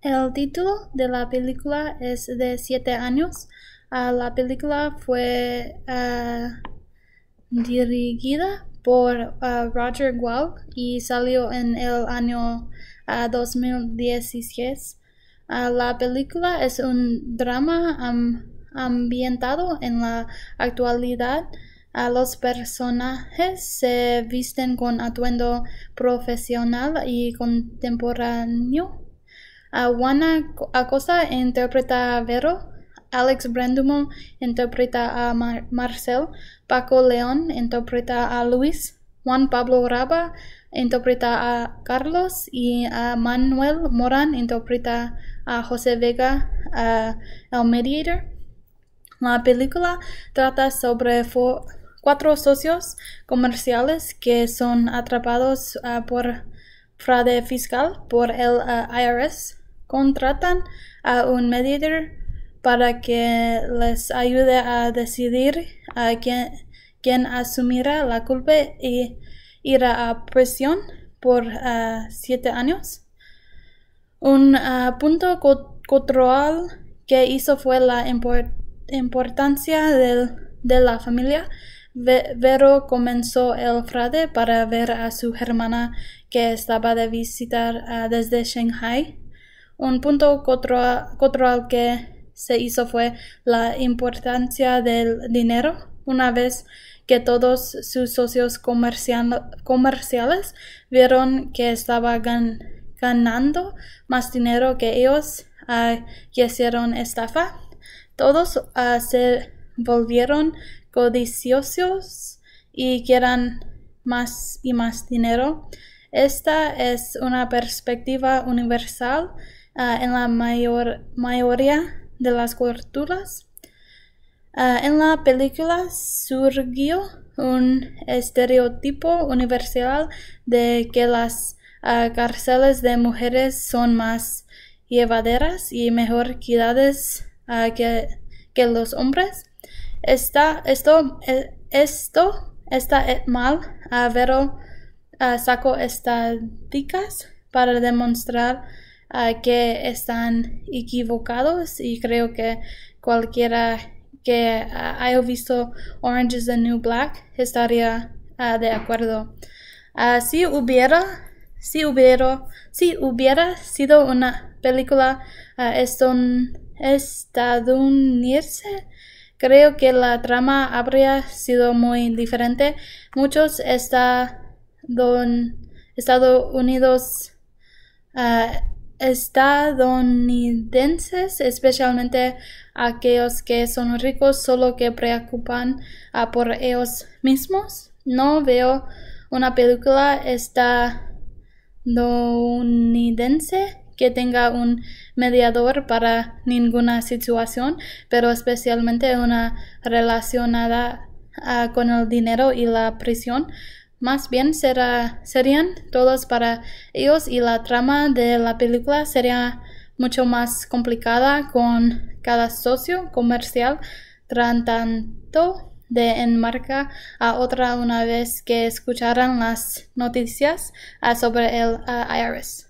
El título de la película es de siete años. Ah, la película fue ah, dirigida por ah, Roger Walk y salió en el año 2016. la película es un drama ambientado en la actualidad. los personajes se visten con atuendo profesional y contemporáneo. Juana Acosta interpreta a Vero, Alex Brandumo interpreta a Marcel, Paco León interpreta a Luis, Juan Pablo Raba interpreta a Carlos y a Manuel Morán interpreta a José Vega, El Mediator. La película trata sobre cuatro socios comerciales que son atrapados ah, por fraude fiscal por el ah, IRS contratan a un mediador para que les ayude a decidir a quién, asumirá la culpa y irá a prisión por ah, siete años. Un ah, punto cultural que hizo fue la importancia de la familia. Vero comenzó el fraude para ver a su hermana que estaba de visitar ah, desde Shanghai un punto al que se hizo fue la importancia del dinero. Una vez que todos sus socios comerciales vieron que estaba ganando más dinero que ellos ah, y hicieron estafa, todos ah, se volvieron codiciosos y quieran más y más dinero. Esta es una perspectiva universal Ah, en la mayor, mayoría de las culturas. Ah, en la película surgió un estereotipo universal de que las ah, cárceles de mujeres son más llevaderas y mejor cuidadas que, los hombres. Está, esto, e, esto está e, mal, pero sacó estadísticas para demostrar que están equivocados y creo que cualquiera que haya visto Orange is the New Black estaría ah, de acuerdo. Ah, si hubiera, si hubiera, si hubiera sido una película ah, estadounidense, creo que la trama habría sido muy diferente. Muchos don Estados Unidos estadounidenses, especialmente aquellos que son ricos solo que preocupan a ah, por ellos mismos. No veo una película estadounidense que tenga un mediador para ninguna situación, pero especialmente una relacionada ah, con el dinero y la prisión. Más bien serían todas para ellos y la trama de la película sería mucho más complicada con cada socio comercial tratando de enmarcar a otra una vez que escucharan las noticias ah, sobre el ah, IRS.